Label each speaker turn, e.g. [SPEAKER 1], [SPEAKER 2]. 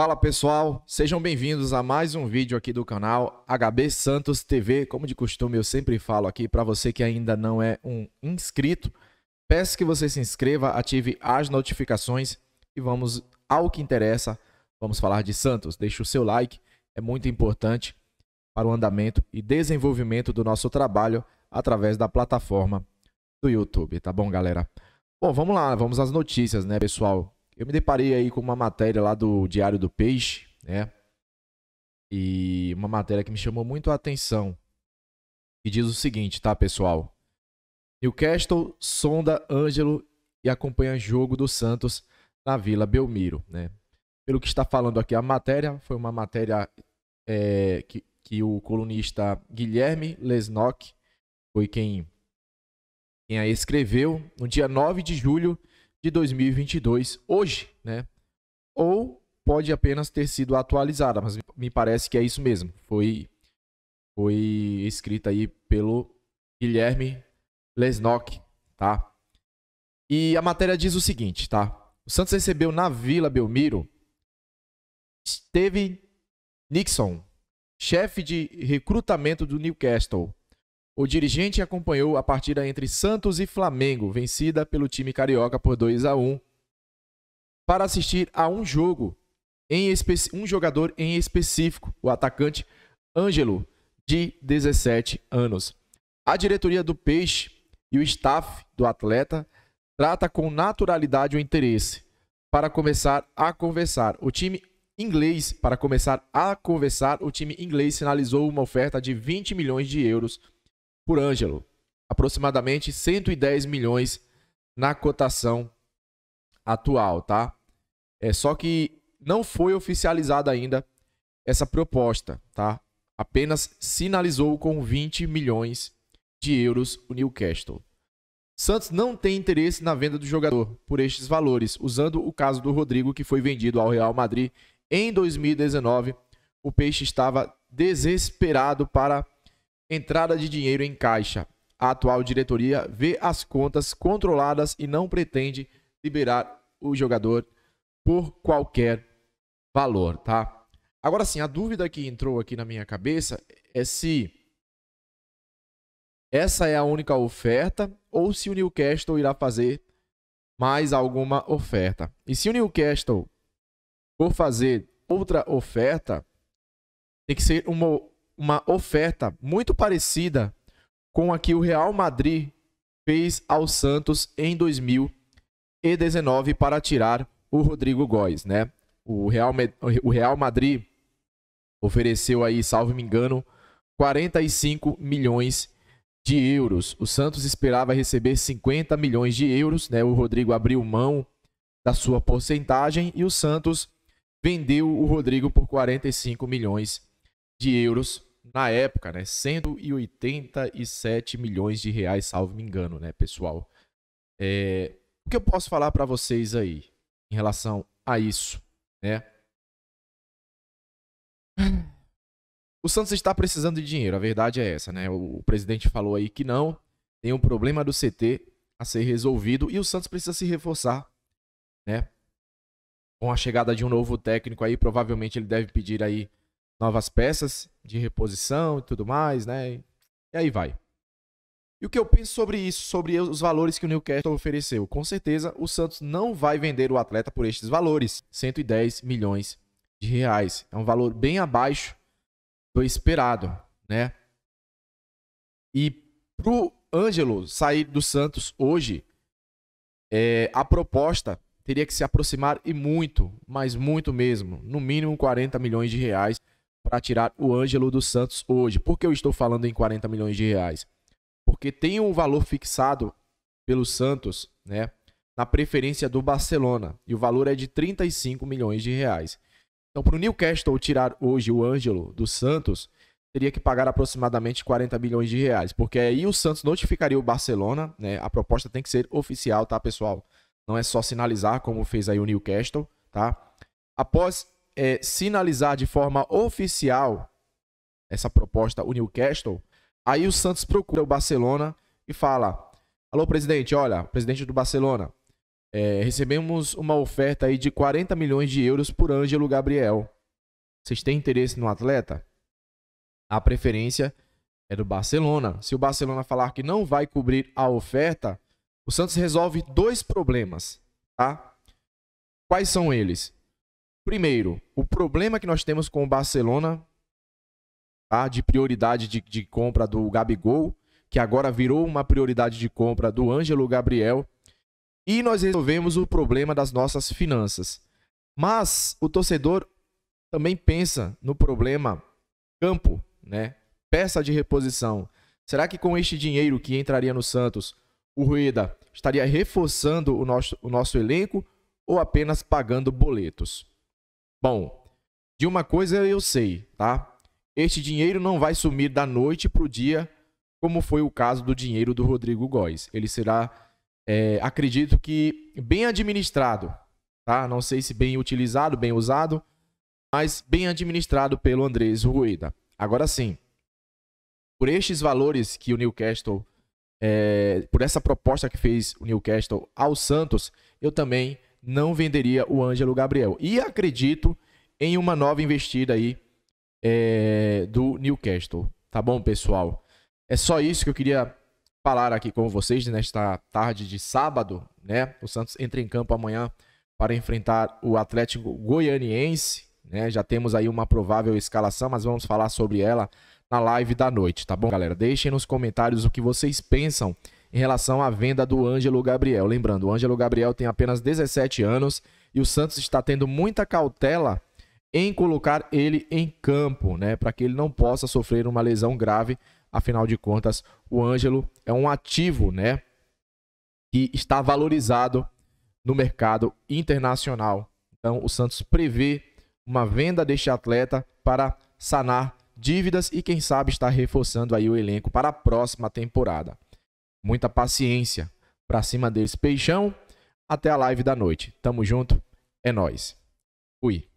[SPEAKER 1] Fala pessoal, sejam bem-vindos a mais um vídeo aqui do canal HB Santos TV. Como de costume, eu sempre falo aqui para você que ainda não é um inscrito, peço que você se inscreva, ative as notificações e vamos ao que interessa. Vamos falar de Santos. Deixe o seu like, é muito importante para o andamento e desenvolvimento do nosso trabalho através da plataforma do YouTube, tá bom, galera? Bom, vamos lá, vamos às notícias, né, pessoal? Eu me deparei aí com uma matéria lá do Diário do Peixe, né? E uma matéria que me chamou muito a atenção. Que diz o seguinte, tá, pessoal? Newcastle sonda Ângelo e acompanha jogo do Santos na Vila Belmiro, né? Pelo que está falando aqui a matéria, foi uma matéria é, que, que o colunista Guilherme Lesnock foi quem, quem a escreveu no dia 9 de julho de 2022 hoje, né? Ou pode apenas ter sido atualizada, mas me parece que é isso mesmo. Foi foi escrita aí pelo Guilherme Lesnock, tá? E a matéria diz o seguinte, tá? O Santos recebeu na Vila Belmiro Steve Nixon, chefe de recrutamento do Newcastle, o dirigente acompanhou a partida entre Santos e Flamengo, vencida pelo time carioca por 2 a 1, para assistir a um jogo em um jogador em específico, o atacante Ângelo, de 17 anos. A diretoria do Peixe e o staff do atleta trata com naturalidade o interesse para começar a conversar. O time inglês, para começar a conversar, o time inglês sinalizou uma oferta de 20 milhões de euros por Ângelo, aproximadamente 110 milhões na cotação atual, tá? É só que não foi oficializada ainda essa proposta, tá? Apenas sinalizou com 20 milhões de euros o Newcastle. Santos não tem interesse na venda do jogador por estes valores, usando o caso do Rodrigo que foi vendido ao Real Madrid em 2019. O Peixe estava desesperado para Entrada de dinheiro em caixa. A atual diretoria vê as contas controladas e não pretende liberar o jogador por qualquer valor, tá? Agora sim, a dúvida que entrou aqui na minha cabeça é se essa é a única oferta ou se o Newcastle irá fazer mais alguma oferta. E se o Newcastle for fazer outra oferta, tem que ser uma uma oferta muito parecida com a que o Real Madrid fez ao Santos em 2019 para tirar o Rodrigo Góes, né? O Real, o Real Madrid ofereceu aí, salvo me engano, 45 milhões de euros. O Santos esperava receber 50 milhões de euros, né? O Rodrigo abriu mão da sua porcentagem e o Santos vendeu o Rodrigo por 45 milhões de euros na época, né, 187 milhões de reais, salvo me engano, né, pessoal. É, o que eu posso falar para vocês aí em relação a isso, né? O Santos está precisando de dinheiro, a verdade é essa, né? O presidente falou aí que não, tem um problema do CT a ser resolvido e o Santos precisa se reforçar, né? Com a chegada de um novo técnico aí, provavelmente ele deve pedir aí novas peças de reposição e tudo mais, né? E aí vai. E o que eu penso sobre isso, sobre os valores que o Newcastle ofereceu? Com certeza, o Santos não vai vender o atleta por estes valores, 110 milhões de reais. É um valor bem abaixo do esperado, né? E pro Ângelo sair do Santos hoje, é, a proposta teria que se aproximar e muito, mas muito mesmo, no mínimo 40 milhões de reais para tirar o Ângelo dos Santos hoje. Por que eu estou falando em 40 milhões de reais? Porque tem um valor fixado pelo Santos, né, na preferência do Barcelona, e o valor é de 35 milhões de reais. Então, para o Newcastle tirar hoje o Ângelo do Santos, teria que pagar aproximadamente 40 milhões de reais, porque aí o Santos notificaria o Barcelona, né? A proposta tem que ser oficial, tá, pessoal? Não é só sinalizar como fez aí o Newcastle, tá? Após é, sinalizar de forma oficial essa proposta o Newcastle, aí o Santos procura o Barcelona e fala: Alô, presidente, olha, presidente do Barcelona, é, recebemos uma oferta aí de 40 milhões de euros por Ângelo Gabriel. Vocês têm interesse no atleta? A preferência é do Barcelona. Se o Barcelona falar que não vai cobrir a oferta, o Santos resolve dois problemas, tá? Quais são eles? Primeiro, o problema que nós temos com o Barcelona, tá? de prioridade de, de compra do Gabigol, que agora virou uma prioridade de compra do Ângelo Gabriel, e nós resolvemos o problema das nossas finanças. Mas o torcedor também pensa no problema campo, né? Peça de reposição. Será que com este dinheiro que entraria no Santos, o Rueda estaria reforçando o nosso, o nosso elenco ou apenas pagando boletos? Bom, de uma coisa eu sei, tá? Este dinheiro não vai sumir da noite para o dia, como foi o caso do dinheiro do Rodrigo Góes. Ele será, é, acredito que, bem administrado, tá? Não sei se bem utilizado, bem usado, mas bem administrado pelo Andrés Rueda. Agora sim, por estes valores que o Newcastle, é, por essa proposta que fez o Newcastle ao Santos, eu também não venderia o Ângelo Gabriel. E acredito em uma nova investida aí é, do Newcastle. Tá bom, pessoal? É só isso que eu queria falar aqui com vocês nesta tarde de sábado, né? O Santos entra em campo amanhã para enfrentar o Atlético Goianiense, né? Já temos aí uma provável escalação, mas vamos falar sobre ela na live da noite, tá bom, galera? Deixem nos comentários o que vocês pensam em relação à venda do Ângelo Gabriel. Lembrando, o Ângelo Gabriel tem apenas 17 anos e o Santos está tendo muita cautela em colocar ele em campo, né, para que ele não possa sofrer uma lesão grave. Afinal de contas, o Ângelo é um ativo, né, que está valorizado no mercado internacional. Então, o Santos prevê uma venda deste atleta para sanar dívidas e quem sabe está reforçando aí o elenco para a próxima temporada muita paciência para cima deles. Peixão, até a live da noite. Tamo junto, é nós. Fui.